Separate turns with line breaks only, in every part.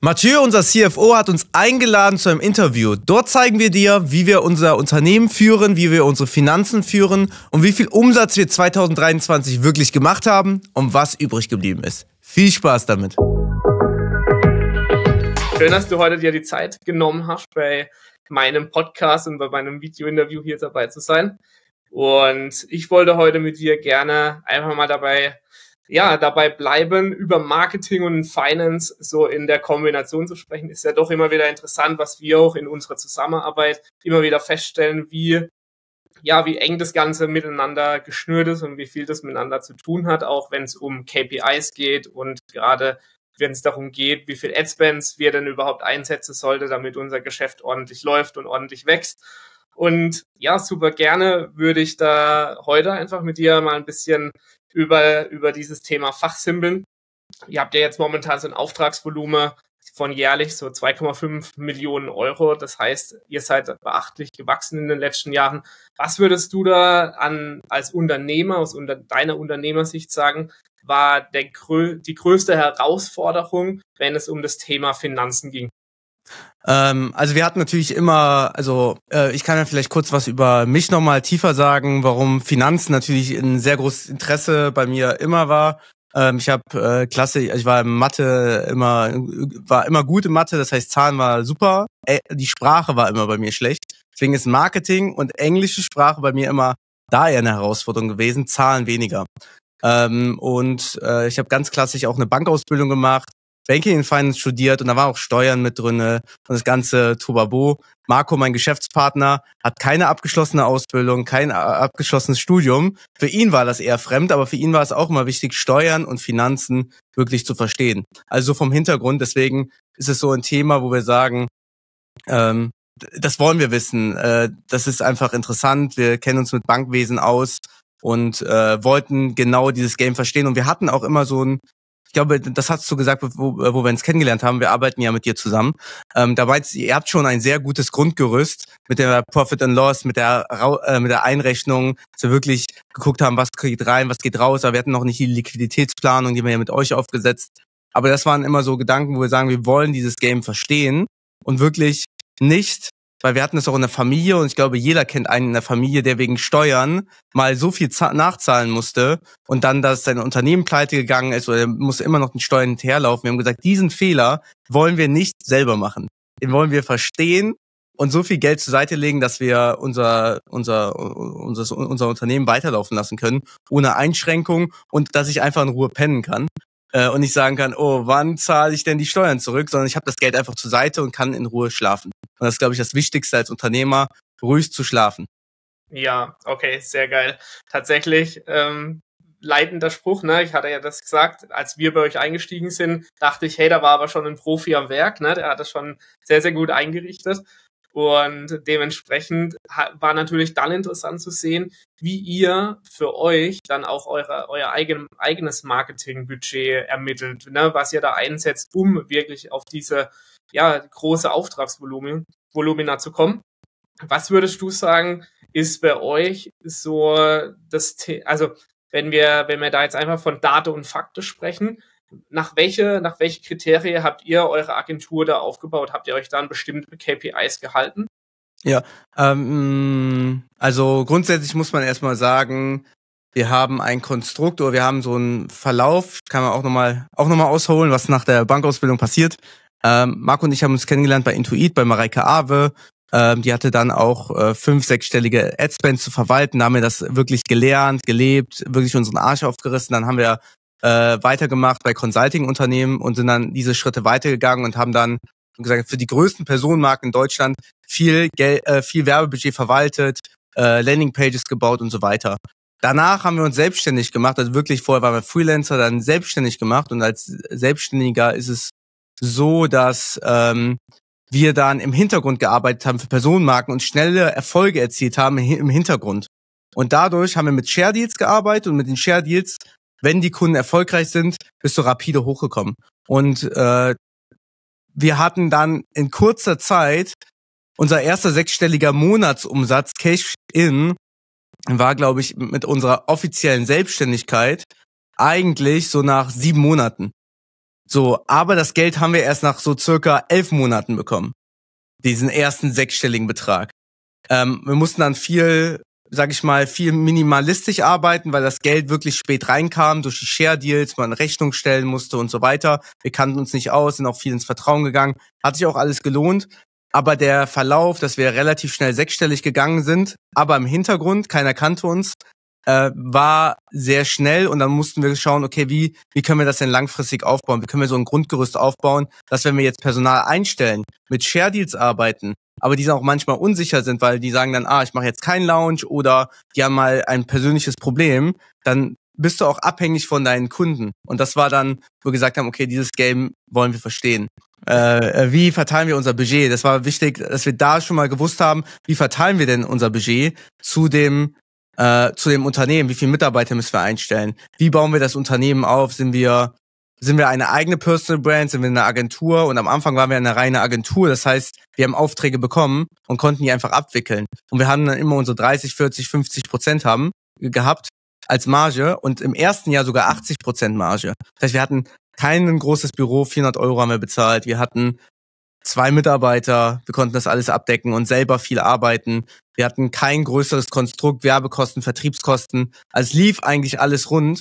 Mathieu, unser CFO, hat uns eingeladen zu einem Interview. Dort zeigen wir dir, wie wir unser Unternehmen führen, wie wir unsere Finanzen führen und wie viel Umsatz wir 2023 wirklich gemacht haben und was übrig geblieben ist. Viel Spaß damit.
Schön, dass du heute dir die Zeit genommen hast, bei meinem Podcast und bei meinem Video-Interview hier dabei zu sein. Und ich wollte heute mit dir gerne einfach mal dabei ja, dabei bleiben, über Marketing und Finance so in der Kombination zu sprechen, ist ja doch immer wieder interessant, was wir auch in unserer Zusammenarbeit immer wieder feststellen, wie ja, wie eng das Ganze miteinander geschnürt ist und wie viel das miteinander zu tun hat, auch wenn es um KPIs geht und gerade wenn es darum geht, wie viel Adspends wir denn überhaupt einsetzen sollte, damit unser Geschäft ordentlich läuft und ordentlich wächst. Und ja, super gerne würde ich da heute einfach mit dir mal ein bisschen über, über dieses Thema Fachsimpeln. Ihr habt ja jetzt momentan so ein Auftragsvolumen von jährlich so 2,5 Millionen Euro. Das heißt, ihr seid beachtlich gewachsen in den letzten Jahren. Was würdest du da an, als Unternehmer, aus unter, deiner Unternehmersicht sagen, war der, die größte Herausforderung, wenn es um das Thema Finanzen ging?
Ähm, also wir hatten natürlich immer, also äh, ich kann ja vielleicht kurz was über mich nochmal tiefer sagen, warum Finanzen natürlich ein sehr großes Interesse bei mir immer war. Ähm, ich habe äh, Klasse, ich war in Mathe immer, war immer gut in Mathe, das heißt Zahlen war super. Ä die Sprache war immer bei mir schlecht. Deswegen ist Marketing und englische Sprache bei mir immer da eher eine Herausforderung gewesen, Zahlen weniger. Ähm, und äh, ich habe ganz klassisch auch eine Bankausbildung gemacht, Banking and Finance studiert und da war auch Steuern mit drinne und das ganze Tobabo. Marco, mein Geschäftspartner, hat keine abgeschlossene Ausbildung, kein äh, abgeschlossenes Studium. Für ihn war das eher fremd, aber für ihn war es auch immer wichtig, Steuern und Finanzen wirklich zu verstehen. Also vom Hintergrund, deswegen ist es so ein Thema, wo wir sagen, ähm, das wollen wir wissen. Äh, das ist einfach interessant. Wir kennen uns mit Bankwesen aus und äh, wollten genau dieses Game verstehen. Und wir hatten auch immer so ein ich glaube, das hast du gesagt, wo, wo wir uns kennengelernt haben. Wir arbeiten ja mit dir zusammen. Ähm, dabei, ihr habt schon ein sehr gutes Grundgerüst mit der Profit and Loss, mit der, äh, mit der Einrechnung, dass wir wirklich geguckt haben, was geht rein, was geht raus. Aber wir hatten noch nicht die Liquiditätsplanung, die wir ja mit euch aufgesetzt. Aber das waren immer so Gedanken, wo wir sagen, wir wollen dieses Game verstehen und wirklich nicht weil wir hatten das auch in der Familie und ich glaube, jeder kennt einen in der Familie, der wegen Steuern mal so viel nachzahlen musste und dann, dass sein Unternehmen pleite gegangen ist oder er muss immer noch den Steuern hinterherlaufen. Wir haben gesagt, diesen Fehler wollen wir nicht selber machen. Den wollen wir verstehen und so viel Geld zur Seite legen, dass wir unser, unser, unser, unser Unternehmen weiterlaufen lassen können, ohne Einschränkung und dass ich einfach in Ruhe pennen kann äh, und nicht sagen kann, oh, wann zahle ich denn die Steuern zurück, sondern ich habe das Geld einfach zur Seite und kann in Ruhe schlafen. Und das ist, glaube ich, das Wichtigste als Unternehmer, ruhig zu schlafen.
Ja, okay, sehr geil. Tatsächlich, ähm, leitender Spruch, ne? Ich hatte ja das gesagt, als wir bei euch eingestiegen sind, dachte ich, hey, da war aber schon ein Profi am Werk, ne? Der hat das schon sehr, sehr gut eingerichtet. Und dementsprechend war natürlich dann interessant zu sehen, wie ihr für euch dann auch eure, euer eigen, eigenes Marketingbudget ermittelt, ne, was ihr da einsetzt, um wirklich auf diese ja, große Auftragsvolumina zu kommen. Was würdest du sagen, ist bei euch so das, also wenn wir, wenn wir da jetzt einfach von Date und Fakte sprechen, nach welche, nach welche Kriterien habt ihr eure Agentur da aufgebaut? Habt ihr euch dann bestimmte KPIs gehalten?
Ja, ähm, also grundsätzlich muss man erstmal sagen, wir haben ein Konstrukt oder wir haben so einen Verlauf, kann man auch nochmal auch noch mal ausholen, was nach der Bankausbildung passiert. Ähm, Marco und ich haben uns kennengelernt bei Intuit, bei Mareike Awe. Ähm, die hatte dann auch äh, fünf, sechsstellige Adspend zu verwalten, da haben wir das wirklich gelernt, gelebt, wirklich unseren Arsch aufgerissen. Dann haben wir äh, weitergemacht bei Consulting-Unternehmen und sind dann diese Schritte weitergegangen und haben dann gesagt, für die größten Personenmarken in Deutschland viel Geld, äh, viel Werbebudget verwaltet, äh, Landingpages gebaut und so weiter. Danach haben wir uns selbstständig gemacht, also wirklich vorher waren wir Freelancer, dann selbstständig gemacht und als Selbstständiger ist es so, dass ähm, wir dann im Hintergrund gearbeitet haben für Personenmarken und schnelle Erfolge erzielt haben im Hintergrund. Und dadurch haben wir mit Share Deals gearbeitet und mit den Share Deals wenn die Kunden erfolgreich sind, bist du rapide hochgekommen. Und äh, wir hatten dann in kurzer Zeit unser erster sechsstelliger Monatsumsatz Cash-In war, glaube ich, mit unserer offiziellen Selbstständigkeit eigentlich so nach sieben Monaten. So, aber das Geld haben wir erst nach so circa elf Monaten bekommen. Diesen ersten sechsstelligen Betrag. Ähm, wir mussten dann viel sage ich mal, viel minimalistisch arbeiten, weil das Geld wirklich spät reinkam durch die Share-Deals, man Rechnung stellen musste und so weiter. Wir kannten uns nicht aus, sind auch viel ins Vertrauen gegangen. Hat sich auch alles gelohnt. Aber der Verlauf, dass wir relativ schnell sechsstellig gegangen sind, aber im Hintergrund, keiner kannte uns, äh, war sehr schnell und dann mussten wir schauen, okay, wie, wie können wir das denn langfristig aufbauen? Wie können wir so ein Grundgerüst aufbauen, dass wenn wir jetzt Personal einstellen, mit Share Deals arbeiten, aber die auch manchmal unsicher sind, weil die sagen dann, ah, ich mache jetzt keinen Lounge oder die haben mal ein persönliches Problem, dann bist du auch abhängig von deinen Kunden. Und das war dann, wo wir gesagt haben, okay, dieses Game wollen wir verstehen. Äh, äh wie verteilen wir unser Budget? Das war wichtig, dass wir da schon mal gewusst haben, wie verteilen wir denn unser Budget zu dem äh, zu dem Unternehmen, wie viele Mitarbeiter müssen wir einstellen, wie bauen wir das Unternehmen auf, sind wir sind wir eine eigene Personal Brand, sind wir eine Agentur und am Anfang waren wir eine reine Agentur. Das heißt, wir haben Aufträge bekommen und konnten die einfach abwickeln. Und wir haben dann immer unsere 30, 40, 50 Prozent haben gehabt als Marge und im ersten Jahr sogar 80 Prozent Marge. Das heißt, wir hatten kein großes Büro, 400 Euro haben wir bezahlt. Wir hatten zwei Mitarbeiter, wir konnten das alles abdecken und selber viel arbeiten. Wir hatten kein größeres Konstrukt, Werbekosten, Vertriebskosten. Also lief eigentlich alles rund.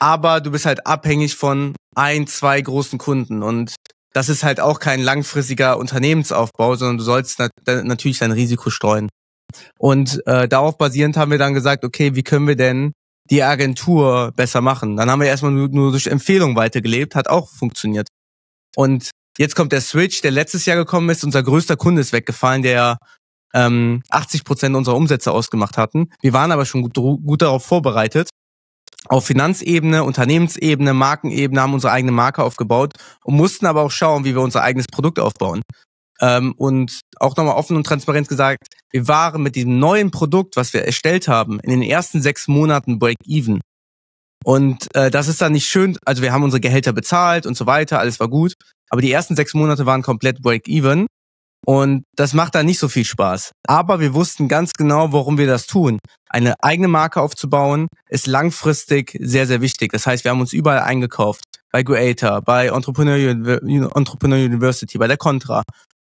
Aber du bist halt abhängig von ein, zwei großen Kunden. Und das ist halt auch kein langfristiger Unternehmensaufbau, sondern du sollst nat natürlich dein Risiko streuen. Und äh, darauf basierend haben wir dann gesagt, okay, wie können wir denn die Agentur besser machen? Dann haben wir erstmal nur, nur durch Empfehlungen weitergelebt, hat auch funktioniert. Und jetzt kommt der Switch, der letztes Jahr gekommen ist. Unser größter Kunde ist weggefallen, der ähm, 80 unserer Umsätze ausgemacht hatten. Wir waren aber schon gut, gut darauf vorbereitet. Auf Finanzebene, Unternehmensebene, Markenebene haben unsere eigene Marke aufgebaut und mussten aber auch schauen, wie wir unser eigenes Produkt aufbauen. Ähm, und auch nochmal offen und transparent gesagt, wir waren mit diesem neuen Produkt, was wir erstellt haben, in den ersten sechs Monaten Break-Even. Und äh, das ist dann nicht schön, also wir haben unsere Gehälter bezahlt und so weiter, alles war gut. Aber die ersten sechs Monate waren komplett Break-Even. Und das macht dann nicht so viel Spaß. Aber wir wussten ganz genau, warum wir das tun. Eine eigene Marke aufzubauen ist langfristig sehr, sehr wichtig. Das heißt, wir haben uns überall eingekauft. Bei Creator, bei Entrepreneur, Entrepreneur University, bei der Contra.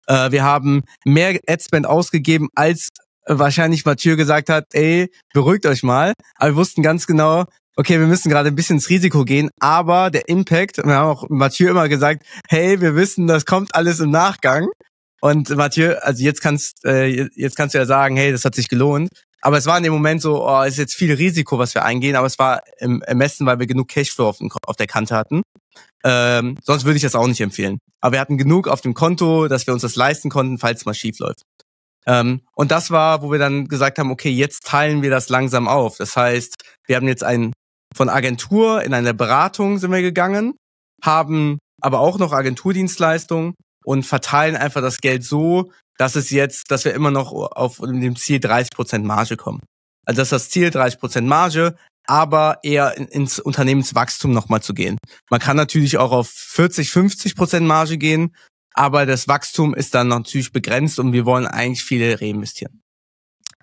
Äh, wir haben mehr Adspend ausgegeben, als wahrscheinlich Mathieu gesagt hat, ey, beruhigt euch mal. Aber wir wussten ganz genau, okay, wir müssen gerade ein bisschen ins Risiko gehen, aber der Impact, wir haben auch Mathieu immer gesagt, hey, wir wissen, das kommt alles im Nachgang. Und Mathieu, also jetzt kannst, äh, jetzt kannst du ja sagen, hey, das hat sich gelohnt. Aber es war in dem Moment so, oh, ist jetzt viel Risiko, was wir eingehen, aber es war im Ermessen, weil wir genug Cashflow auf, auf der Kante hatten. Ähm, sonst würde ich das auch nicht empfehlen. Aber wir hatten genug auf dem Konto, dass wir uns das leisten konnten, falls es mal schief läuft. Ähm, und das war, wo wir dann gesagt haben, okay, jetzt teilen wir das langsam auf. Das heißt, wir haben jetzt ein, von Agentur in eine Beratung sind wir gegangen, haben aber auch noch Agenturdienstleistungen und verteilen einfach das Geld so, dass es jetzt, dass wir immer noch auf dem Ziel 30% Marge kommen. Also das ist das Ziel, 30% Marge, aber eher ins Unternehmenswachstum nochmal zu gehen. Man kann natürlich auch auf 40, 50% Marge gehen, aber das Wachstum ist dann natürlich begrenzt und wir wollen eigentlich viel reinvestieren.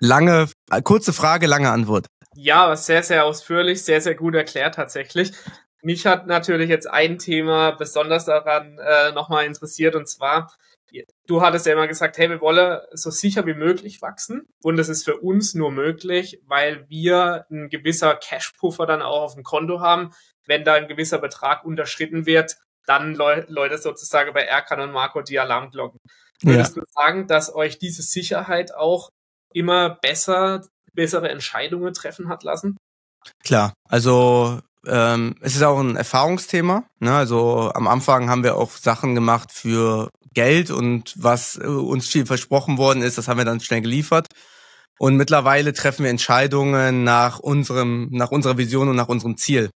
Lange, kurze Frage, lange Antwort.
Ja, sehr, sehr ausführlich, sehr, sehr gut erklärt tatsächlich. Mich hat natürlich jetzt ein Thema besonders daran äh, nochmal interessiert und zwar, du hattest ja immer gesagt, hey, wir wollen so sicher wie möglich wachsen und das ist für uns nur möglich, weil wir ein gewisser Cash-Puffer dann auch auf dem Konto haben. Wenn da ein gewisser Betrag unterschritten wird, dann leu Leute sozusagen bei Erkan und Marco die Alarmglocken. Würdest ja. du sagen, dass euch diese Sicherheit auch immer besser, bessere Entscheidungen treffen hat lassen?
Klar, also ähm, es ist auch ein Erfahrungsthema. Ne? Also am Anfang haben wir auch Sachen gemacht für Geld und was äh, uns viel versprochen worden ist, das haben wir dann schnell geliefert. Und mittlerweile treffen wir Entscheidungen nach unserem, nach unserer Vision und nach unserem Ziel.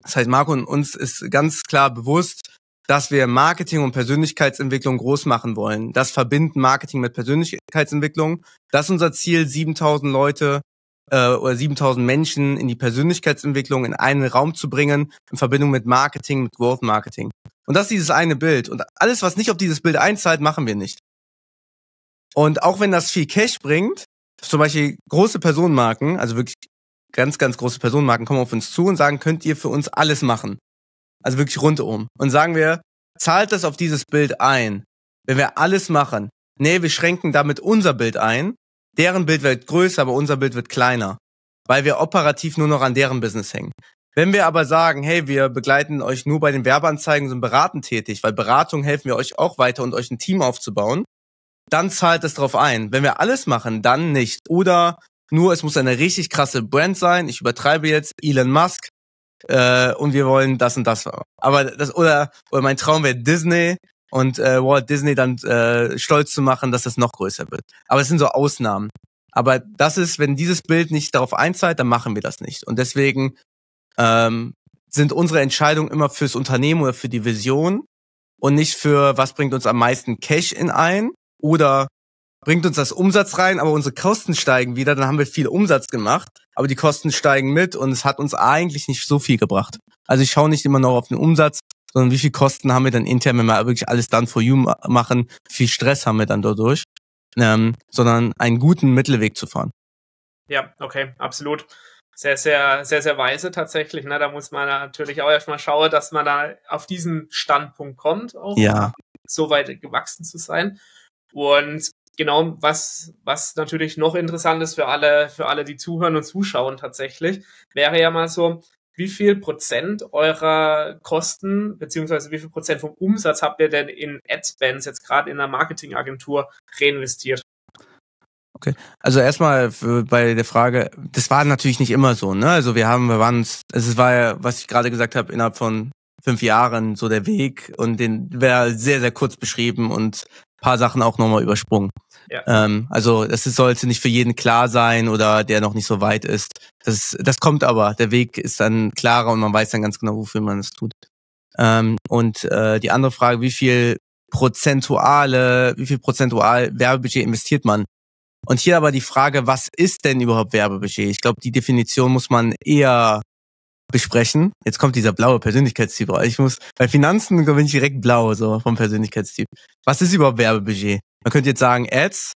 Das heißt, Marco und uns ist ganz klar bewusst, dass wir Marketing und Persönlichkeitsentwicklung groß machen wollen. Das verbindet Marketing mit Persönlichkeitsentwicklung. Das ist unser Ziel, 7000 Leute äh, oder 7000 Menschen in die Persönlichkeitsentwicklung in einen Raum zu bringen, in Verbindung mit Marketing, mit Growth Marketing. Und das ist dieses eine Bild. Und alles, was nicht auf dieses Bild einzahlt, machen wir nicht. Und auch wenn das viel Cash bringt, zum Beispiel große Personenmarken, also wirklich ganz, ganz große Personenmarken kommen auf uns zu und sagen, könnt ihr für uns alles machen? Also wirklich rundum. Und sagen wir, zahlt das auf dieses Bild ein, wenn wir alles machen. Nee, wir schränken damit unser Bild ein Deren Bild wird größer, aber unser Bild wird kleiner, weil wir operativ nur noch an deren Business hängen. Wenn wir aber sagen, hey, wir begleiten euch nur bei den Werbeanzeigen, sind beratend tätig, weil Beratung helfen wir euch auch weiter und euch ein Team aufzubauen, dann zahlt es drauf ein. Wenn wir alles machen, dann nicht. Oder nur, es muss eine richtig krasse Brand sein. Ich übertreibe jetzt Elon Musk äh, und wir wollen das und das. Aber das oder, oder mein Traum wäre Disney und äh, Walt Disney dann äh, stolz zu machen, dass das noch größer wird. Aber es sind so Ausnahmen. Aber das ist, wenn dieses Bild nicht darauf einzahlt, dann machen wir das nicht. Und deswegen ähm, sind unsere Entscheidungen immer fürs Unternehmen oder für die Vision und nicht für, was bringt uns am meisten Cash in ein oder bringt uns das Umsatz rein, aber unsere Kosten steigen wieder, dann haben wir viel Umsatz gemacht, aber die Kosten steigen mit und es hat uns eigentlich nicht so viel gebracht. Also ich schaue nicht immer noch auf den Umsatz, sondern wie viel Kosten haben wir dann intern, wenn wir wirklich alles dann for you machen, viel Stress haben wir dann dadurch, ähm, sondern einen guten Mittelweg zu fahren.
Ja, okay, absolut. Sehr, sehr, sehr, sehr weise tatsächlich. Ne? Da muss man natürlich auch erstmal schauen, dass man da auf diesen Standpunkt kommt, auch ja. so weit gewachsen zu sein. Und genau, was, was natürlich noch interessant ist für alle, für alle, die zuhören und zuschauen tatsächlich, wäre ja mal so, wie viel Prozent eurer Kosten beziehungsweise wie viel Prozent vom Umsatz habt ihr denn in ad jetzt gerade in einer Marketingagentur reinvestiert?
Okay. Also erstmal bei der Frage, das war natürlich nicht immer so, ne? Also wir haben, wir waren, also es war ja, was ich gerade gesagt habe, innerhalb von fünf Jahren so der Weg und den wäre sehr, sehr kurz beschrieben und paar Sachen auch nochmal übersprungen. Ähm, also das sollte nicht für jeden klar sein oder der noch nicht so weit ist. Das, das kommt aber. Der Weg ist dann klarer und man weiß dann ganz genau, wofür man es tut. Ähm, und äh, die andere Frage, wie viel prozentuale, wie viel prozentual Werbebudget investiert man? Und hier aber die Frage, was ist denn überhaupt Werbebudget? Ich glaube, die Definition muss man eher besprechen. Jetzt kommt dieser blaue Persönlichkeitstyp. Ich muss, bei Finanzen bin ich direkt blau, so vom Persönlichkeitstyp. Was ist überhaupt Werbebudget? Man könnte jetzt sagen Ads.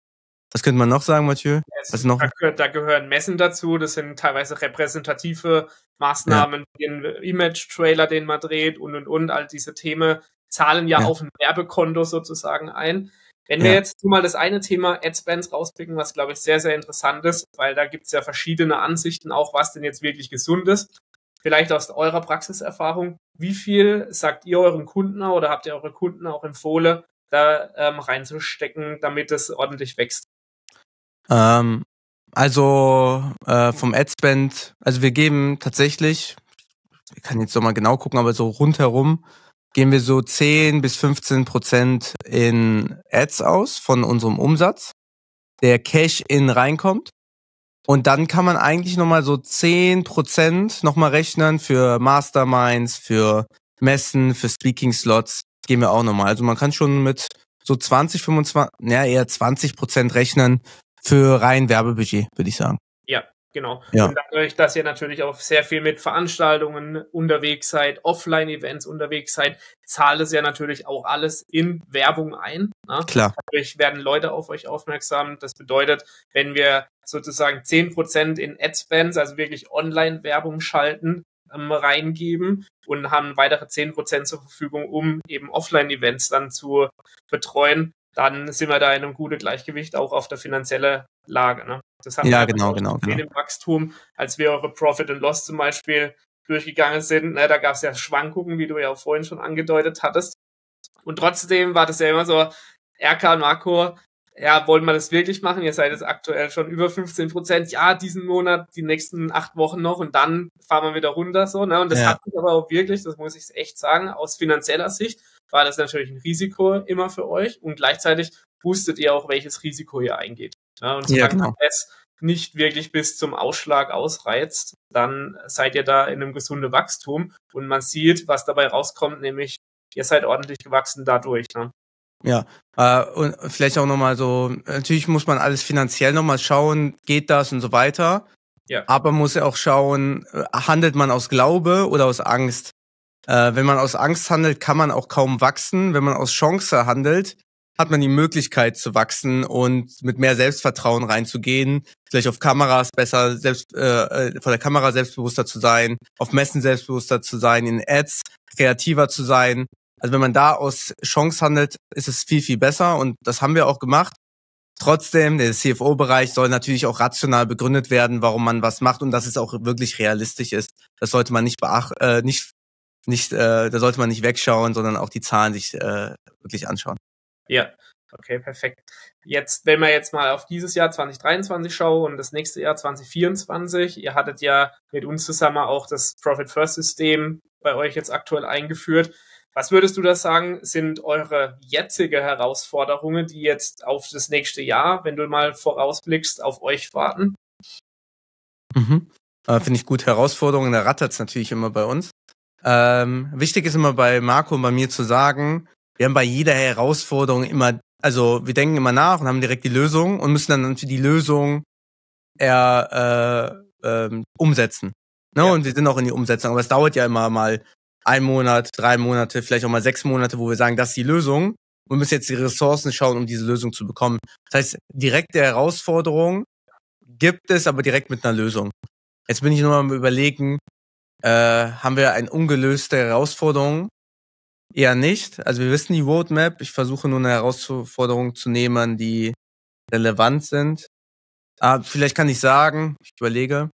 Was könnte man noch sagen, Mathieu? Ads, Was noch? Da,
gehört, da, gehören Messen dazu. Das sind teilweise repräsentative Maßnahmen, ja. den Image-Trailer, den man dreht und und und. All diese Themen zahlen ja, ja. auf ein Werbekonto sozusagen ein. Wenn ja. wir jetzt mal das eine Thema Adspends rauspicken, was glaube ich sehr, sehr interessant ist, weil da gibt es ja verschiedene Ansichten auch, was denn jetzt wirklich gesund ist. Vielleicht aus eurer Praxiserfahrung, wie viel sagt ihr euren Kunden oder habt ihr eure Kunden auch empfohlen, da ähm, reinzustecken, damit es ordentlich wächst?
Ähm, also äh, vom Adspend, also wir geben tatsächlich, ich kann jetzt nochmal genau gucken, aber so rundherum gehen wir so 10 bis 15 Prozent in Ads aus von unserem Umsatz, der Cash-In reinkommt. Und dann kann man eigentlich nochmal so 10 Prozent nochmal rechnen für Masterminds, für Messen, für Speaking-Slots, gehen wir auch nochmal. Also man kann schon mit so 20, 25, naja, eher 20 Prozent rechnen für rein Werbebudget, würde ich sagen.
Ja, genau. Ja. Und dadurch, dass ihr natürlich auch sehr viel mit Veranstaltungen unterwegs seid, Offline-Events unterwegs seid, zahlt es ja natürlich auch alles in Werbung ein. Ne? Klar. Dadurch werden Leute auf euch aufmerksam. Das bedeutet, wenn wir sozusagen 10% Prozent in Ad-Spends, also wirklich Online-Werbung schalten, ähm, reingeben und haben weitere 10% zur Verfügung, um eben Offline-Events dann zu betreuen. Dann sind wir da in einem guten Gleichgewicht auch auf der finanziellen Lage. Ne? Das haben ja, wir genau, genau, genau. im Wachstum, als wir eure Profit and Loss zum Beispiel durchgegangen sind. Ne, da gab es ja Schwankungen, wie du ja auch vorhin schon angedeutet hattest. Und trotzdem war das ja immer so, RK und Marco ja, wollen wir das wirklich machen? Ihr seid jetzt aktuell schon über 15 Prozent. Ja, diesen Monat, die nächsten acht Wochen noch und dann fahren wir wieder runter so. Ne? Und das ja. hat sich aber auch wirklich, das muss ich echt sagen, aus finanzieller Sicht war das natürlich ein Risiko immer für euch und gleichzeitig boostet ihr auch, welches Risiko ihr eingeht. Ne? Und solange ja, genau. es nicht wirklich bis zum Ausschlag ausreizt, dann seid ihr da in einem gesunden Wachstum und man sieht, was dabei rauskommt, nämlich ihr seid ordentlich gewachsen dadurch. Ne?
Ja, äh, und vielleicht auch nochmal so, natürlich muss man alles finanziell nochmal schauen, geht das und so weiter. Ja. Aber man muss ja auch schauen, äh, handelt man aus Glaube oder aus Angst? Äh, wenn man aus Angst handelt, kann man auch kaum wachsen. Wenn man aus Chance handelt, hat man die Möglichkeit zu wachsen und mit mehr Selbstvertrauen reinzugehen, vielleicht auf Kameras besser selbst äh, äh vor der Kamera selbstbewusster zu sein, auf Messen selbstbewusster zu sein, in Ads kreativer zu sein also wenn man da aus Chance handelt, ist es viel, viel besser und das haben wir auch gemacht. Trotzdem, der CFO-Bereich soll natürlich auch rational begründet werden, warum man was macht und dass es auch wirklich realistisch ist. Das sollte man nicht beacht, äh, nicht, nicht, äh, da sollte man nicht wegschauen, sondern auch die Zahlen sich äh, wirklich anschauen.
Ja, okay, perfekt. Jetzt, wenn wir jetzt mal auf dieses Jahr 2023 schauen und das nächste Jahr 2024, ihr hattet ja mit uns zusammen auch das Profit First System bei euch jetzt aktuell eingeführt. Was würdest du da sagen, sind eure jetzige Herausforderungen, die jetzt auf das nächste Jahr, wenn du mal vorausblickst, auf euch warten? Mhm.
Äh, Finde ich gut. Herausforderungen, da rattert es natürlich immer bei uns. Ähm, wichtig ist immer bei Marco und bei mir zu sagen, wir haben bei jeder Herausforderung immer, also wir denken immer nach und haben direkt die Lösung und müssen dann natürlich die Lösung eher äh, ähm, umsetzen. Ne? Ja. Und wir sind auch in die Umsetzung, aber es dauert ja immer mal ein Monat, drei Monate, vielleicht auch mal sechs Monate, wo wir sagen, das ist die Lösung. Wir müssen jetzt die Ressourcen schauen, um diese Lösung zu bekommen. Das heißt, direkte Herausforderung gibt es, aber direkt mit einer Lösung. Jetzt bin ich nur mal am überlegen, äh, haben wir eine ungelöste Herausforderung? Eher nicht. Also wir wissen die Roadmap. Ich versuche nur eine Herausforderung zu nehmen, die relevant sind. Ah, vielleicht kann ich sagen, ich überlege,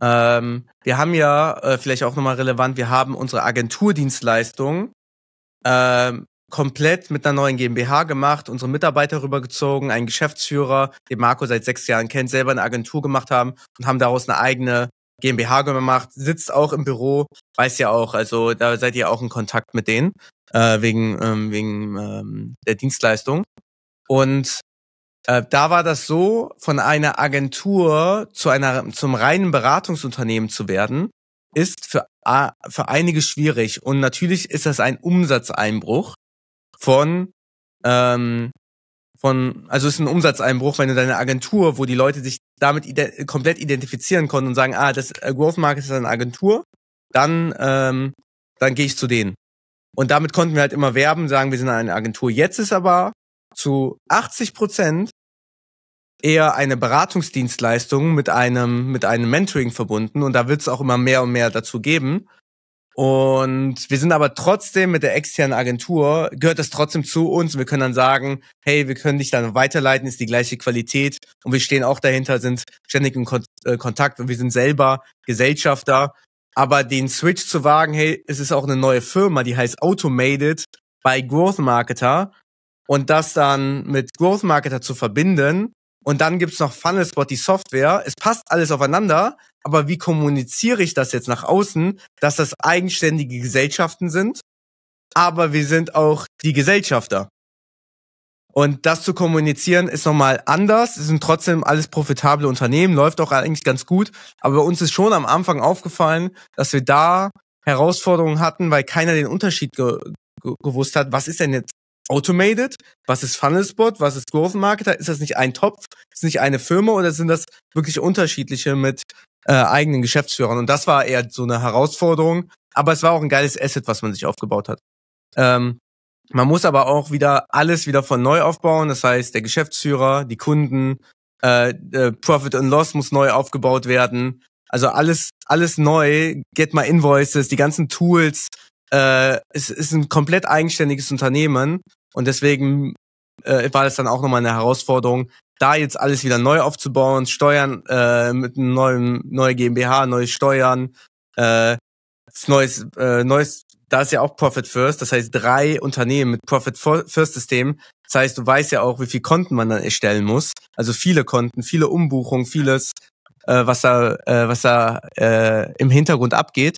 ähm, wir haben ja, äh, vielleicht auch nochmal relevant, wir haben unsere Agenturdienstleistung ähm, komplett mit einer neuen GmbH gemacht, unsere Mitarbeiter rübergezogen, einen Geschäftsführer, den Marco seit sechs Jahren kennt, selber eine Agentur gemacht haben und haben daraus eine eigene GmbH gemacht, sitzt auch im Büro, weiß ja auch, also da seid ihr auch in Kontakt mit denen, äh, wegen, ähm, wegen ähm, der Dienstleistung. Und äh, da war das so, von einer Agentur zu einer, zum reinen Beratungsunternehmen zu werden, ist für, für einige schwierig. Und natürlich ist das ein Umsatzeinbruch von, ähm, von, also es ist ein Umsatzeinbruch, wenn du deine Agentur, wo die Leute sich damit ident komplett identifizieren konnten und sagen, ah, das äh, Growth Market ist eine Agentur, dann, ähm, dann gehe ich zu denen. Und damit konnten wir halt immer werben, sagen, wir sind eine Agentur. Jetzt ist aber zu 80 Prozent eher eine Beratungsdienstleistung mit einem, mit einem Mentoring verbunden und da wird es auch immer mehr und mehr dazu geben. Und wir sind aber trotzdem mit der externen Agentur, gehört das trotzdem zu uns wir können dann sagen, hey, wir können dich dann weiterleiten, ist die gleiche Qualität und wir stehen auch dahinter, sind ständig in äh, Kontakt und wir sind selber Gesellschafter. Aber den Switch zu wagen, hey, es ist auch eine neue Firma, die heißt Automated bei Growth Marketer und das dann mit Growth Marketer zu verbinden, und dann gibt's noch Funnelspot, die Software. Es passt alles aufeinander, aber wie kommuniziere ich das jetzt nach außen, dass das eigenständige Gesellschaften sind, aber wir sind auch die Gesellschafter. Und das zu kommunizieren ist nochmal anders. Es sind trotzdem alles profitable Unternehmen, läuft auch eigentlich ganz gut. Aber uns ist schon am Anfang aufgefallen, dass wir da Herausforderungen hatten, weil keiner den Unterschied ge gewusst hat, was ist denn jetzt automated? Was ist Funnelspot? Was ist Growth Marketer? Ist das nicht ein Topf? Ist nicht eine Firma oder sind das wirklich unterschiedliche mit äh, eigenen Geschäftsführern? Und das war eher so eine Herausforderung. Aber es war auch ein geiles Asset, was man sich aufgebaut hat. Ähm, man muss aber auch wieder alles wieder von neu aufbauen. Das heißt, der Geschäftsführer, die Kunden, äh, äh Profit and Loss muss neu aufgebaut werden. Also alles, alles neu. Get my Invoices, die ganzen Tools. Äh, es ist ein komplett eigenständiges Unternehmen und deswegen äh, war das dann auch nochmal eine Herausforderung, da jetzt alles wieder neu aufzubauen, Steuern äh, mit einem neuen neue GmbH, neue Steuern, äh, neues äh, neues da ist ja auch Profit First, das heißt drei Unternehmen mit Profit First System. Das heißt, du weißt ja auch, wie viel Konten man dann erstellen muss. Also viele Konten, viele Umbuchungen, vieles, äh, was da, äh, was da äh, im Hintergrund abgeht.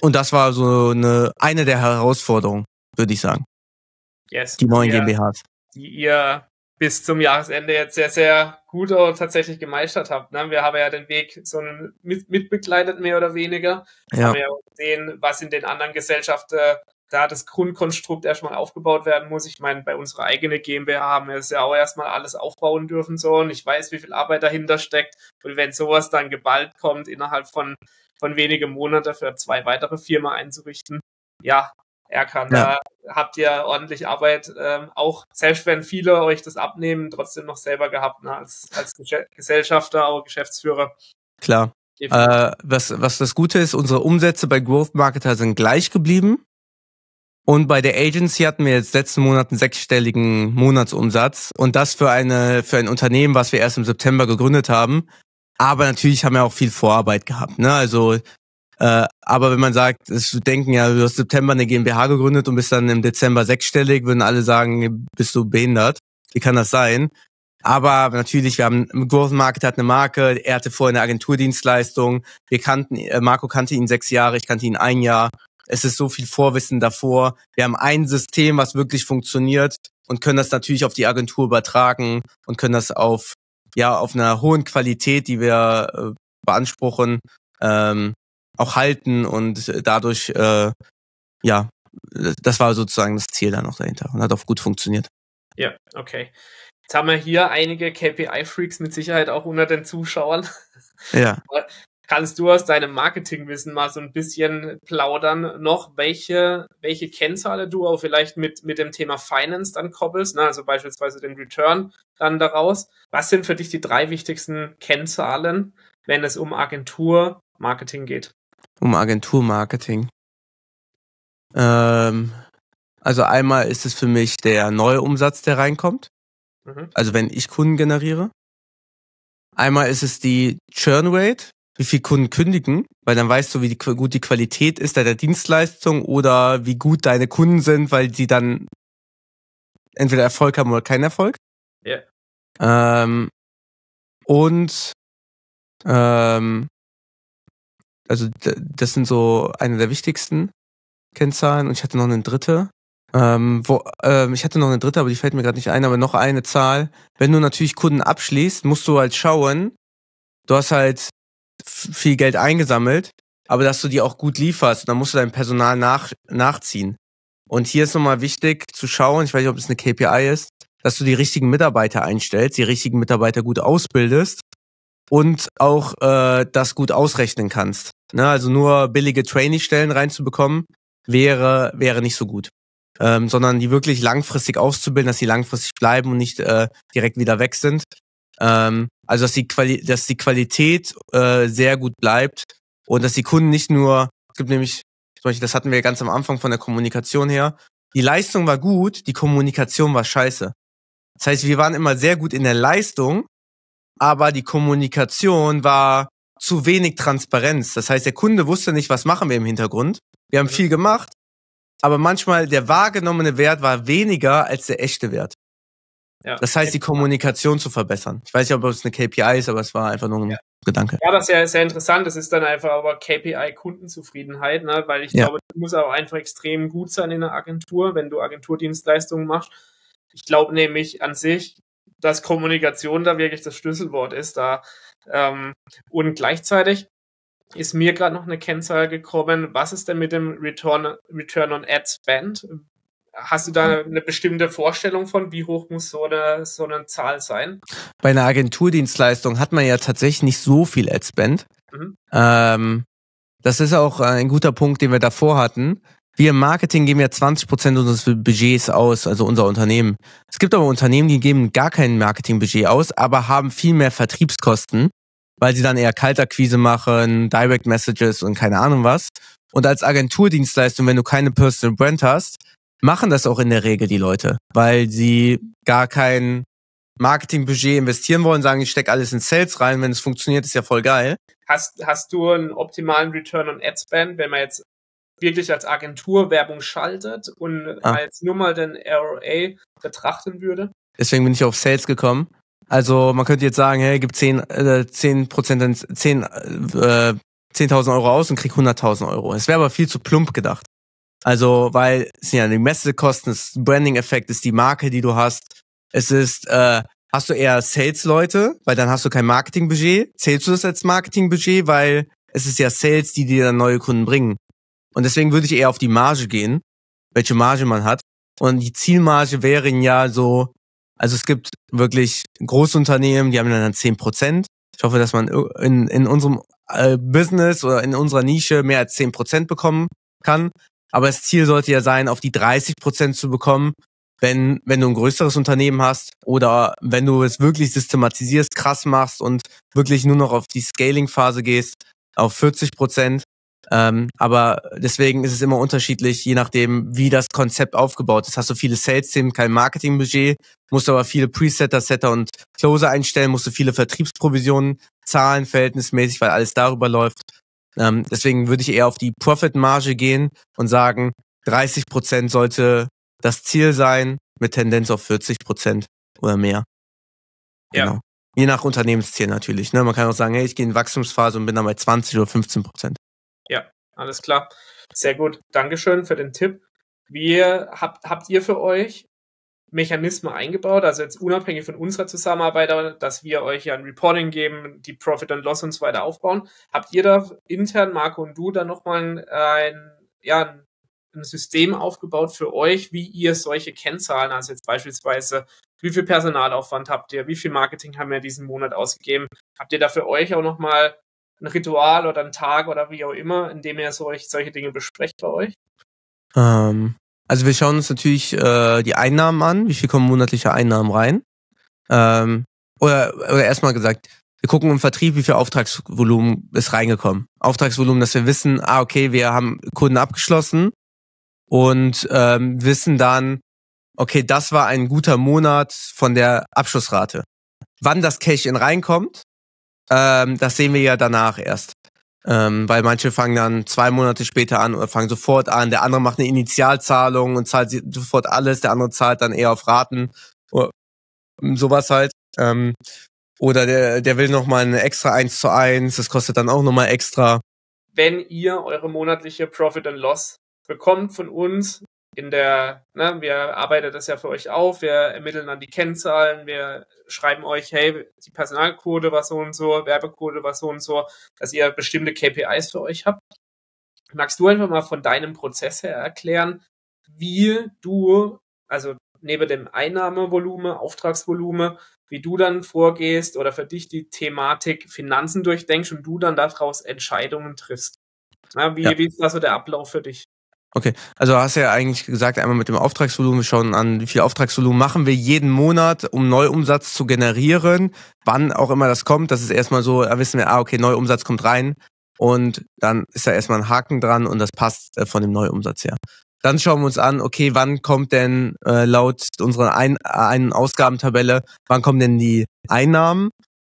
Und das war so eine, eine der Herausforderungen, würde ich sagen. Yes. Die neuen ja. GmbHs.
Die ihr bis zum Jahresende jetzt sehr, sehr gut und tatsächlich gemeistert habt. Ne? Wir haben ja den Weg so einen mit, mitbegleitet, mehr oder weniger. Ja. Haben ja gesehen, was in den anderen Gesellschaften äh, da das Grundkonstrukt erstmal aufgebaut werden muss. Ich meine, bei unserer eigenen GmbH haben wir es ja auch erstmal alles aufbauen dürfen so und ich weiß, wie viel Arbeit dahinter steckt. Und wenn sowas dann geballt kommt, innerhalb von, von wenigen Monaten für zwei weitere Firmen einzurichten, ja, er ja. da, habt ihr ordentlich Arbeit, ähm, auch selbst wenn viele euch das abnehmen, trotzdem noch selber gehabt, ne, als, als Gesellschafter, auch Geschäftsführer. Klar. Äh,
was, was das Gute ist, unsere Umsätze bei Growth Marketer sind gleich geblieben. Und bei der Agency hatten wir jetzt letzten Monat einen sechsstelligen Monatsumsatz. Und das für eine, für ein Unternehmen, was wir erst im September gegründet haben. Aber natürlich haben wir auch viel Vorarbeit gehabt. Ne? Also äh, aber wenn man sagt, es denken ja, du hast September eine GmbH gegründet und bist dann im Dezember sechsstellig, würden alle sagen, bist du behindert? Wie kann das sein? Aber natürlich, wir haben Growth Market hat eine Marke, er hatte vorher eine Agenturdienstleistung. Wir kannten, äh, Marco kannte ihn sechs Jahre, ich kannte ihn ein Jahr. Es ist so viel Vorwissen davor. Wir haben ein System, was wirklich funktioniert und können das natürlich auf die Agentur übertragen und können das auf ja auf einer hohen Qualität, die wir äh, beanspruchen, ähm, auch halten und dadurch, äh, ja, das war sozusagen das Ziel dann noch dahinter und hat auch gut funktioniert.
Ja, okay. Jetzt haben wir hier einige KPI-Freaks mit Sicherheit auch unter den Zuschauern. Ja. Kannst du aus deinem Marketingwissen mal so ein bisschen plaudern noch, welche, welche Kennzahlen du auch vielleicht mit, mit dem Thema Finance dann koppelst, ne? also beispielsweise den Return dann daraus. Was sind für dich die drei wichtigsten Kennzahlen, wenn es um Agentur Marketing geht?
um Agenturmarketing. Ähm, also einmal ist es für mich der neue Umsatz, der reinkommt. Mhm. Also wenn ich Kunden generiere. Einmal ist es die Churn Rate, wie viel Kunden kündigen, weil dann weißt du, wie die, gut die Qualität ist deiner Dienstleistung oder wie gut deine Kunden sind, weil die dann entweder Erfolg haben oder keinen Erfolg. Ja. Yeah. Ähm, und ähm, also das sind so eine der wichtigsten Kennzahlen. Und ich hatte noch eine dritte. Ähm, wo, ähm, ich hatte noch eine dritte, aber die fällt mir gerade nicht ein, aber noch eine Zahl. Wenn du natürlich Kunden abschließt, musst du halt schauen, du hast halt viel Geld eingesammelt, aber dass du die auch gut lieferst. Und dann musst du dein Personal nach, nachziehen. Und hier ist nochmal wichtig zu schauen, ich weiß nicht, ob es eine KPI ist, dass du die richtigen Mitarbeiter einstellst, die richtigen Mitarbeiter gut ausbildest und auch äh, das gut ausrechnen kannst. Ne? Also nur billige Trainee-Stellen reinzubekommen, wäre, wäre nicht so gut. Ähm, sondern die wirklich langfristig auszubilden, dass sie langfristig bleiben und nicht äh, direkt wieder weg sind. Ähm, also dass die, Quali dass die Qualität äh, sehr gut bleibt und dass die Kunden nicht nur, es gibt nämlich, zum Beispiel, das hatten wir ganz am Anfang von der Kommunikation her, die Leistung war gut, die Kommunikation war scheiße. Das heißt, wir waren immer sehr gut in der Leistung, aber die Kommunikation war zu wenig Transparenz. Das heißt, der Kunde wusste nicht, was machen wir im Hintergrund. Wir haben viel gemacht, aber manchmal der wahrgenommene Wert war weniger als der echte Wert. Ja. Das heißt, die Kommunikation zu verbessern. Ich weiß nicht, ob es eine KPI ist, aber es war einfach nur ein ja.
Gedanke. Ja, das ist ja sehr interessant. Das ist dann einfach aber KPI-Kundenzufriedenheit, ne? weil ich ja. glaube, du musst auch einfach extrem gut sein in der Agentur, wenn du Agenturdienstleistungen machst. Ich glaube nämlich an sich, dass Kommunikation da wirklich das Schlüsselwort ist. Da ähm, und gleichzeitig ist mir gerade noch eine Kennzahl gekommen. Was ist denn mit dem Return, Return on Ad Spend? Hast du da hm. eine bestimmte Vorstellung von, wie hoch muss so eine, so eine Zahl sein?
Bei einer Agenturdienstleistung hat man ja tatsächlich nicht so viel Ad Spend. Mhm. Ähm, das ist auch ein guter Punkt, den wir davor hatten. Wir im Marketing geben ja 20 unseres Budgets aus, also unser Unternehmen. Es gibt aber Unternehmen, die geben gar kein Marketingbudget aus, aber haben viel mehr Vertriebskosten, weil sie dann eher Kaltakquise machen, Direct Messages und keine Ahnung was. Und als Agenturdienstleistung, wenn du keine Personal Brand hast, machen das auch in der Regel die Leute, weil sie gar kein Marketingbudget investieren wollen, sagen, ich stecke alles in Sales rein, wenn es funktioniert, ist ja voll geil.
Hast, hast du einen optimalen Return on Ad Spend, wenn man jetzt wirklich als Agentur Werbung schaltet und ah. als nur mal den ROA betrachten würde.
Deswegen bin ich auf Sales gekommen. Also man könnte jetzt sagen, hey, gib 10, äh, 10 Prozent, 10, äh, 10.000 Euro aus und krieg 100.000 Euro. Es wäre aber viel zu plump gedacht. Also, weil es sind ja die Messekosten, es ist Branding-Effekt es ist die Marke, die du hast. Es ist, äh, hast du eher Sales-Leute, weil dann hast du kein Marketing-Budget. Zählst du das als Marketing-Budget, weil es ist ja Sales, die dir dann neue Kunden bringen. Und deswegen würde ich eher auf die Marge gehen, welche Marge man hat. Und die Zielmarge wäre ja so, also es gibt wirklich Großunternehmen, die haben dann 10 halt Prozent. Ich hoffe, dass man in, in unserem äh, Business oder in unserer Nische mehr als 10 Prozent bekommen kann. Aber das Ziel sollte ja sein, auf die 30 Prozent zu bekommen, wenn, wenn du ein größeres Unternehmen hast oder wenn du es wirklich systematisierst, krass machst und wirklich nur noch auf die Scaling-Phase gehst, auf 40 Prozent. Ähm, aber deswegen ist es immer unterschiedlich, je nachdem, wie das Konzept aufgebaut ist. Hast du viele Sales-Themen, kein Marketingbudget, musst aber viele Presetter, Setter und Closer einstellen, musst du viele Vertriebsprovisionen zahlen, verhältnismäßig, weil alles darüber läuft. Ähm, deswegen würde ich eher auf die Profit-Marge gehen und sagen, 30 Prozent sollte das Ziel sein, mit Tendenz auf 40 Prozent oder mehr. Ja. Genau. Je nach Unternehmensziel natürlich. Ne? Man kann auch sagen, hey, ich gehe in Wachstumsphase und bin dann bei 20 oder 15 Prozent.
Ja, alles klar. Sehr gut. Dankeschön für den Tipp. Wir, habt, habt ihr für euch Mechanismen eingebaut, also jetzt unabhängig von unserer Zusammenarbeit, dass wir euch ja ein Reporting geben, die Profit and Loss und so weiter aufbauen. Habt ihr da intern, Marco und du, dann nochmal ein, ja, ein System aufgebaut für euch, wie ihr solche Kennzahlen, also jetzt beispielsweise, wie viel Personalaufwand habt ihr, wie viel Marketing haben wir diesen Monat ausgegeben? Habt ihr da für euch auch nochmal ein Ritual oder ein Tag oder wie auch immer, in dem ihr solch, solche Dinge besprecht bei euch?
Ähm, also wir schauen uns natürlich äh, die Einnahmen an, wie viel kommen monatliche Einnahmen rein. Ähm, oder, oder erstmal gesagt, wir gucken im Vertrieb, wie viel Auftragsvolumen ist reingekommen. Auftragsvolumen, dass wir wissen, ah, okay, wir haben Kunden abgeschlossen und ähm, wissen dann, okay, das war ein guter Monat von der Abschlussrate. Wann das Cash-In reinkommt, ähm, das sehen wir ja danach erst. Ähm, weil manche fangen dann zwei Monate später an oder fangen sofort an. Der andere macht eine Initialzahlung und zahlt sofort alles. Der andere zahlt dann eher auf Raten. Oder ähm, sowas halt. Ähm, oder der, der will nochmal eine extra 1 zu 1. Das kostet dann auch nochmal extra.
Wenn ihr eure monatliche Profit and Loss bekommt von uns, in der, ne, wir arbeiten das ja für euch auf, wir ermitteln dann die Kennzahlen, wir schreiben euch, hey, die Personalquote war so und so, Werbequote war so und so, dass ihr bestimmte KPIs für euch habt. Magst du einfach mal von deinem Prozess her erklären, wie du, also neben dem Einnahmevolumen, Auftragsvolumen, wie du dann vorgehst oder für dich die Thematik Finanzen durchdenkst und du dann daraus Entscheidungen triffst? Na, wie, ja. wie ist da so der Ablauf für dich?
Okay, also hast du ja eigentlich gesagt, einmal mit dem Auftragsvolumen, wir schauen an, wie viel Auftragsvolumen machen wir jeden Monat, um Neuumsatz zu generieren, wann auch immer das kommt, das ist erstmal so, da wissen wir, ah, okay, Neuumsatz kommt rein und dann ist da erstmal ein Haken dran und das passt äh, von dem Neuumsatz her. Dann schauen wir uns an, okay, wann kommt denn äh, laut unserer ein einen Ausgabentabelle, wann kommen denn die Einnahmen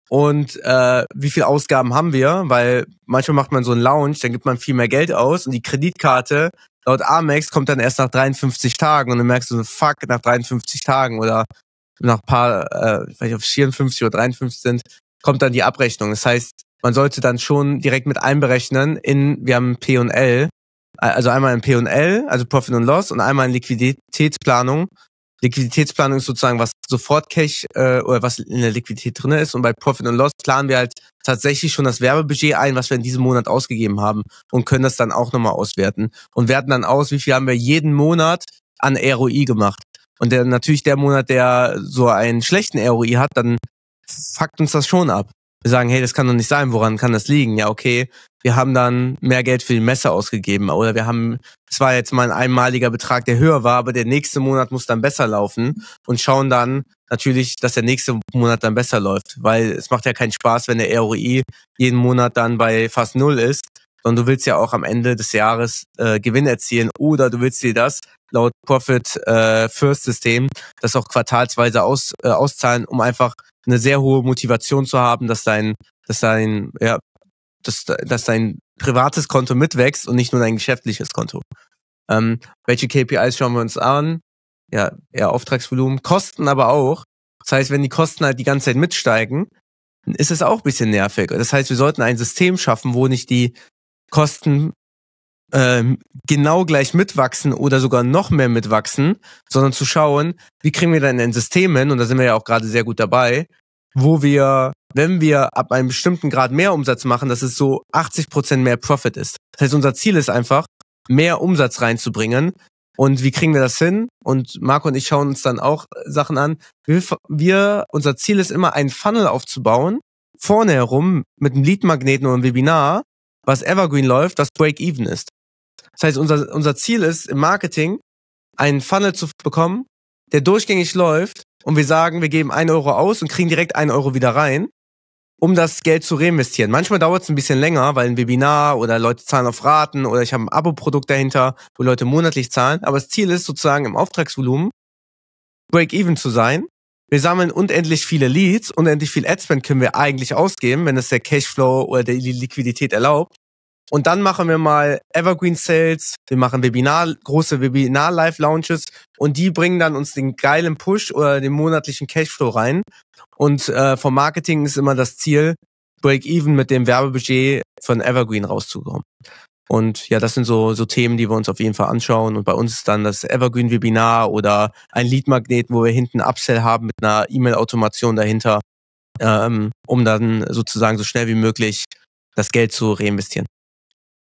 und äh, wie viel Ausgaben haben wir, weil manchmal macht man so einen Lounge, dann gibt man viel mehr Geld aus und die Kreditkarte laut Amex kommt dann erst nach 53 Tagen und dann merkst du, fuck, nach 53 Tagen oder nach paar, äh, vielleicht auf 54 oder 53 sind, kommt dann die Abrechnung. Das heißt, man sollte dann schon direkt mit einberechnen in, wir haben P&L, äh, also einmal in P&L, also Profit und Loss und einmal in Liquiditätsplanung. Liquiditätsplanung ist sozusagen, was sofort Cash äh, oder was in der Liquidität drinne ist und bei Profit und Loss planen wir halt tatsächlich schon das Werbebudget ein, was wir in diesem Monat ausgegeben haben und können das dann auch nochmal auswerten und werten dann aus, wie viel haben wir jeden Monat an ROI gemacht. Und der, natürlich der Monat, der so einen schlechten ROI hat, dann fuckt uns das schon ab sagen, hey, das kann doch nicht sein, woran kann das liegen? Ja, okay, wir haben dann mehr Geld für die Messe ausgegeben oder wir haben, es war jetzt mal ein einmaliger Betrag, der höher war, aber der nächste Monat muss dann besser laufen und schauen dann natürlich, dass der nächste Monat dann besser läuft, weil es macht ja keinen Spaß, wenn der ROI jeden Monat dann bei fast null ist, sondern du willst ja auch am Ende des Jahres äh, Gewinn erzielen oder du willst dir das laut Profit äh, First System das auch quartalsweise aus, äh, auszahlen, um einfach eine sehr hohe Motivation zu haben, dass dein, dass dein, ja, dass, dass dein privates Konto mitwächst und nicht nur dein geschäftliches Konto. Ähm, welche KPIs schauen wir uns an? Ja, eher Auftragsvolumen, Kosten aber auch. Das heißt, wenn die Kosten halt die ganze Zeit mitsteigen, ist es auch ein bisschen nervig. Das heißt, wir sollten ein System schaffen, wo nicht die Kosten ähm, genau gleich mitwachsen oder sogar noch mehr mitwachsen, sondern zu schauen, wie kriegen wir dann ein System hin, und da sind wir ja auch gerade sehr gut dabei, wo wir, wenn wir ab einem bestimmten Grad mehr Umsatz machen, dass es so 80 Prozent mehr Profit ist. Das heißt, unser Ziel ist einfach, mehr Umsatz reinzubringen. Und wie kriegen wir das hin? Und Marco und ich schauen uns dann auch Sachen an. Wir, wir unser Ziel ist immer, einen Funnel aufzubauen, vorne herum mit einem Leadmagneten magneten oder einem Webinar, was Evergreen läuft, was Break-Even ist. Das heißt, unser, unser Ziel ist im Marketing, einen Funnel zu bekommen, der durchgängig läuft und wir sagen, wir geben einen Euro aus und kriegen direkt einen Euro wieder rein, um das Geld zu reinvestieren. Manchmal dauert es ein bisschen länger, weil ein Webinar oder Leute zahlen auf Raten oder ich habe ein Abo-Produkt dahinter, wo Leute monatlich zahlen. Aber das Ziel ist sozusagen im Auftragsvolumen Break-Even zu sein. Wir sammeln unendlich viele Leads, unendlich viel Adspend können wir eigentlich ausgeben, wenn es der Cashflow oder die Liquidität erlaubt. Und dann machen wir mal Evergreen Sales, wir machen Webinar, große Webinar-Live-Launches und die bringen dann uns den geilen Push oder den monatlichen Cashflow rein. Und äh, vom Marketing ist immer das Ziel, Break-Even mit dem Werbebudget von Evergreen rauszukommen. Und ja, das sind so, so Themen, die wir uns auf jeden Fall anschauen. Und bei uns ist dann das Evergreen-Webinar oder ein Lead-Magnet, wo wir hinten Upsell haben mit einer E-Mail-Automation dahinter, ähm, um dann sozusagen so schnell wie möglich das Geld zu reinvestieren.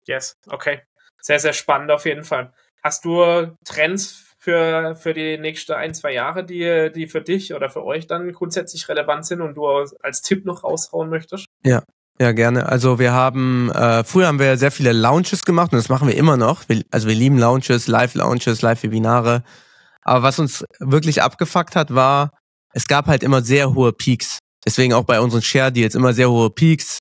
Yes, okay. Sehr, sehr spannend auf jeden Fall. Hast du Trends für, für die nächsten ein, zwei Jahre, die, die für dich oder für euch dann grundsätzlich relevant sind und du als Tipp noch raushauen möchtest?
Ja, ja, gerne. Also wir haben, äh, früher haben wir sehr viele Launches gemacht und das machen wir immer noch. Wir, also wir lieben Launches, Live-Launches, Live-Webinare. Aber was uns wirklich abgefuckt hat, war, es gab halt immer sehr hohe Peaks. Deswegen auch bei unseren Share-Deals immer sehr hohe Peaks,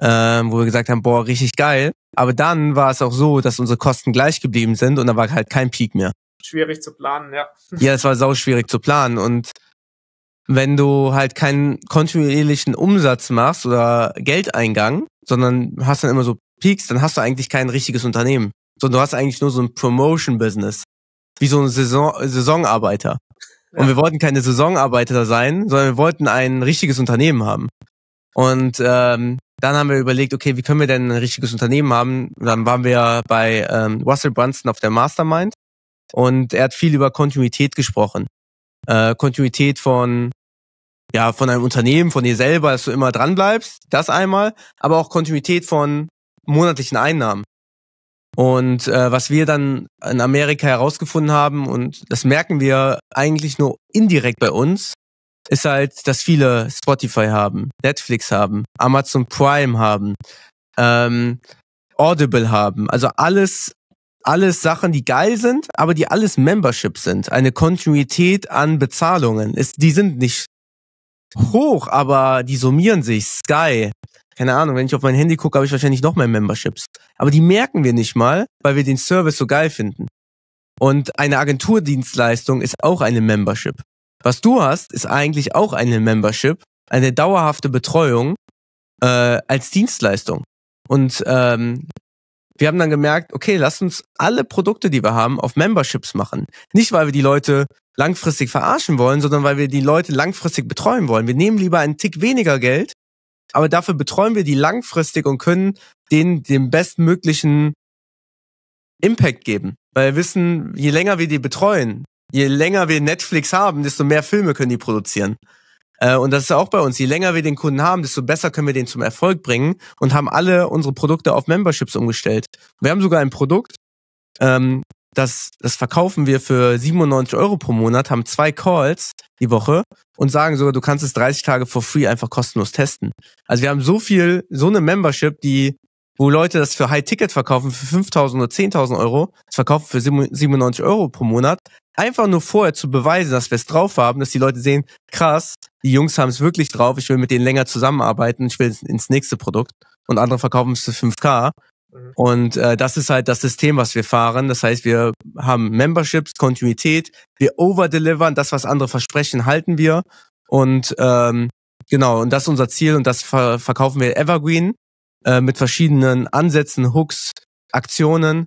ähm, wo wir gesagt haben, boah, richtig geil. Aber dann war es auch so, dass unsere Kosten gleich geblieben sind und da war halt kein Peak mehr.
Schwierig zu planen, ja.
Ja, es war sau schwierig zu planen und wenn du halt keinen kontinuierlichen Umsatz machst oder Geldeingang, sondern hast dann immer so Peaks, dann hast du eigentlich kein richtiges Unternehmen, sondern du hast eigentlich nur so ein Promotion-Business, wie so ein Saison Saisonarbeiter. Ja. Und wir wollten keine Saisonarbeiter sein, sondern wir wollten ein richtiges Unternehmen haben. Und ähm, dann haben wir überlegt, okay, wie können wir denn ein richtiges Unternehmen haben? Und dann waren wir bei ähm, Russell Brunson auf der Mastermind und er hat viel über Kontinuität gesprochen. Äh, Kontinuität von ja von einem Unternehmen, von dir selber, dass du immer dran bleibst, das einmal, aber auch Kontinuität von monatlichen Einnahmen. Und äh, was wir dann in Amerika herausgefunden haben, und das merken wir eigentlich nur indirekt bei uns, ist halt, dass viele Spotify haben, Netflix haben, Amazon Prime haben, ähm, Audible haben. Also alles, alles Sachen, die geil sind, aber die alles Membership sind. Eine Kontinuität an Bezahlungen. Ist, die sind nicht hoch, aber die summieren sich. Sky. Keine Ahnung, wenn ich auf mein Handy gucke, habe ich wahrscheinlich noch mehr Memberships. Aber die merken wir nicht mal, weil wir den Service so geil finden. Und eine Agenturdienstleistung ist auch eine Membership. Was du hast, ist eigentlich auch eine Membership, eine dauerhafte Betreuung äh, als Dienstleistung. Und ähm, wir haben dann gemerkt, okay, lass uns alle Produkte, die wir haben, auf Memberships machen. Nicht, weil wir die Leute langfristig verarschen wollen, sondern weil wir die Leute langfristig betreuen wollen. Wir nehmen lieber einen Tick weniger Geld, aber dafür betreuen wir die langfristig und können denen den bestmöglichen Impact geben. Weil wir wissen, je länger wir die betreuen, je länger wir Netflix haben, desto mehr Filme können die produzieren. Äh, und das ist auch bei uns. Je länger wir den Kunden haben, desto besser können wir den zum Erfolg bringen und haben alle unsere Produkte auf Memberships umgestellt. Wir haben sogar ein Produkt, ähm, das, das verkaufen wir für 97 Euro pro Monat, haben zwei Calls die Woche und sagen sogar, du kannst es 30 Tage for free einfach kostenlos testen. Also wir haben so viel, so eine Membership, die wo Leute das für High-Ticket verkaufen, für 5.000 oder 10.000 Euro, das verkaufen für 97 Euro pro Monat, einfach nur vorher zu beweisen, dass wir es drauf haben, dass die Leute sehen, krass, die Jungs haben es wirklich drauf, ich will mit denen länger zusammenarbeiten, ich will ins nächste Produkt und andere verkaufen es für 5K. Mhm. Und äh, das ist halt das System, was wir fahren. Das heißt, wir haben Memberships, Kontinuität, wir overdelivern, das, was andere versprechen, halten wir. Und ähm, genau, und das ist unser Ziel und das ver verkaufen wir Evergreen äh, mit verschiedenen Ansätzen, Hooks, Aktionen.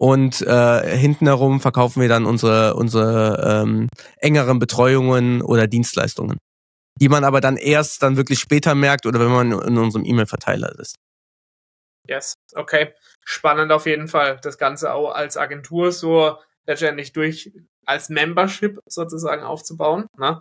Und äh, hinten herum verkaufen wir dann unsere, unsere ähm, engeren Betreuungen oder Dienstleistungen, die man aber dann erst dann wirklich später merkt oder wenn man in unserem E-Mail-Verteiler ist.
Yes, okay. Spannend auf jeden Fall, das Ganze auch als Agentur so letztendlich durch als Membership sozusagen aufzubauen. Ne?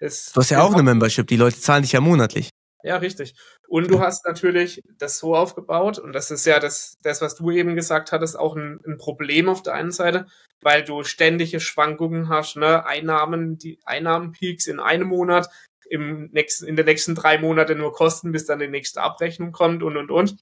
Ist du hast ja auch eine
Membership, die Leute zahlen dich ja monatlich.
Ja, richtig. Und du hast natürlich das so aufgebaut, und das ist ja das, das was du eben gesagt hattest, auch ein, ein Problem auf der einen Seite, weil du ständige Schwankungen hast, ne? Einnahmen, die Einnahmenpeaks in einem Monat, im nächsten, in den nächsten drei Monate nur Kosten, bis dann die nächste Abrechnung kommt und und und.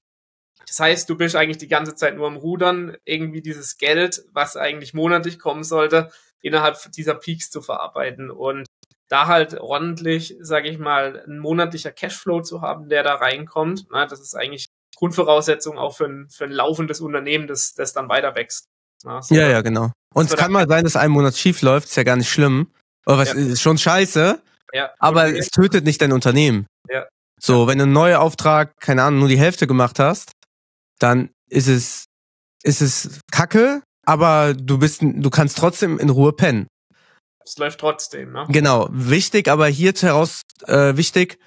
Das heißt, du bist eigentlich die ganze Zeit nur am Rudern, irgendwie dieses Geld, was eigentlich monatlich kommen sollte, innerhalb dieser Peaks zu verarbeiten. Und da halt ordentlich, sage ich mal, ein monatlicher Cashflow zu haben, der da reinkommt, na, ne, das ist eigentlich Grundvoraussetzung auch für ein, für ein laufendes Unternehmen, das, das dann weiter wächst. Na, ne, so ja, ja,
genau. Und also es kann mal sein, dass ein Monat schief läuft, ist ja gar nicht schlimm. Oder oh, was ja. Äh, ist schon scheiße,
ja. aber ja. es
tötet nicht dein Unternehmen. Ja. So, wenn du einen neuen Auftrag, keine Ahnung, nur die Hälfte gemacht hast, dann ist es, ist es kacke, aber du bist, du kannst trotzdem in Ruhe pennen.
Es läuft trotzdem, ne? Genau,
wichtig, aber hier heraus äh, wichtig,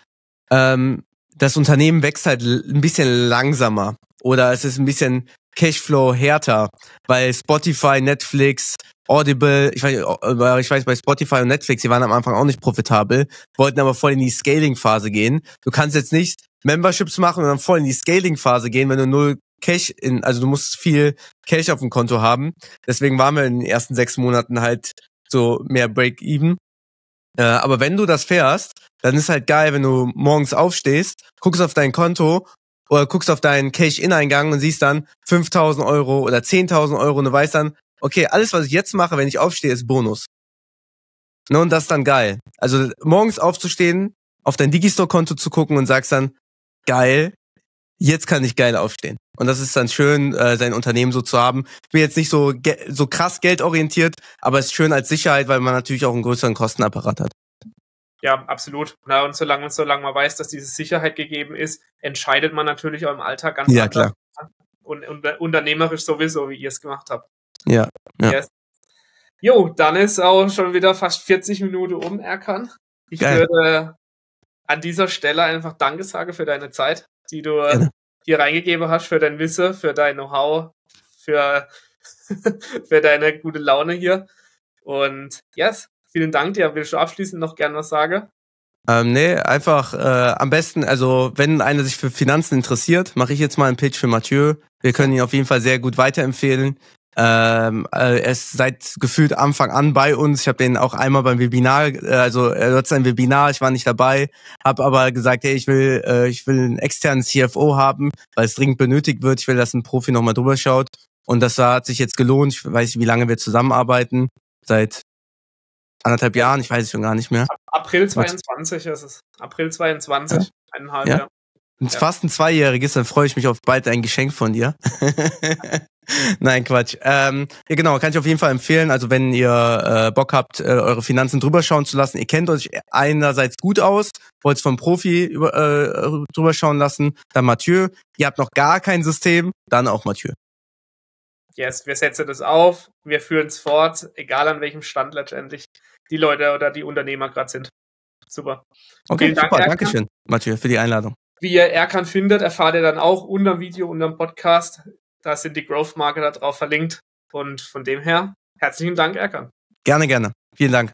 ähm, das Unternehmen wächst halt ein bisschen langsamer oder es ist ein bisschen Cashflow härter, weil Spotify, Netflix, Audible, ich weiß, äh, ich weiß bei Spotify und Netflix, die waren am Anfang auch nicht profitabel, wollten aber voll in die Scaling-Phase gehen. Du kannst jetzt nicht Memberships machen und dann voll in die Scaling-Phase gehen, wenn du null Cash in, also du musst viel Cash auf dem Konto haben. Deswegen waren wir in den ersten sechs Monaten halt so mehr Break-Even. Äh, aber wenn du das fährst, dann ist halt geil, wenn du morgens aufstehst, guckst auf dein Konto oder guckst auf deinen Cash-In-Eingang und siehst dann 5000 Euro oder 10.000 Euro und du weißt dann, okay, alles, was ich jetzt mache, wenn ich aufstehe, ist Bonus. Ne, und das ist dann geil. Also morgens aufzustehen, auf dein Digistore-Konto zu gucken und sagst dann, geil, jetzt kann ich geil aufstehen. Und das ist dann schön, äh, sein Unternehmen so zu haben. Ich bin jetzt nicht so, so krass geldorientiert, aber es ist schön als Sicherheit, weil man natürlich auch einen größeren Kostenapparat
hat. Ja, absolut. Na, und solange und solange man weiß, dass diese Sicherheit gegeben ist, entscheidet man natürlich auch im Alltag ganz ja, Klar. Und, und äh, unternehmerisch sowieso, wie ihr es gemacht habt.
Ja. ja.
Yes. Jo, dann ist auch schon wieder fast 40 Minuten um, Erkan. Ich Geil. würde an dieser Stelle einfach Danke sagen für deine Zeit die du äh, Gerne. hier reingegeben hast für dein Wissen, für dein Know-how, für, für deine gute Laune hier. Und yes, vielen Dank dir. Willst du abschließend noch gern was sagen?
Ähm, nee, einfach äh, am besten, also wenn einer sich für Finanzen interessiert, mache ich jetzt mal einen Pitch für Mathieu. Wir können ihn auf jeden Fall sehr gut weiterempfehlen. Ähm, äh, er ist seit gefühlt Anfang an bei uns. Ich habe den auch einmal beim Webinar, äh, also er äh, hat sein Webinar, ich war nicht dabei, habe aber gesagt, hey, ich will, äh, ich will einen externen CFO haben, weil es dringend benötigt wird. Ich will, dass ein Profi nochmal drüber schaut. Und das hat sich jetzt gelohnt. Ich weiß nicht, wie lange wir zusammenarbeiten. Seit anderthalb Jahren, ich weiß es schon gar nicht mehr.
April 22 ist es. April 22, ja? eineinhalb ja? Jahr ja. fast
ein Zweijähriges, dann freue ich mich auf bald ein Geschenk von dir. Nein, Quatsch. Ähm, ja, genau, kann ich auf jeden Fall empfehlen. Also wenn ihr äh, Bock habt, äh, eure Finanzen drüber schauen zu lassen, ihr kennt euch einerseits gut aus, wollt es vom Profi über, äh, drüber schauen lassen, dann Mathieu. Ihr habt noch gar kein System, dann auch Mathieu.
Yes, wir setzen das auf, wir führen es fort, egal an welchem Stand letztendlich die Leute oder die Unternehmer gerade sind. Super. Okay, Vielen Dank, super, Erkan. Dankeschön,
Mathieu, für die Einladung.
Wie ihr Erkan findet, erfahrt ihr dann auch unter dem Video, unter dem Podcast. Da sind die Growth Marketer drauf verlinkt. Und von dem her, herzlichen Dank, Erkan.
Gerne, gerne. Vielen Dank.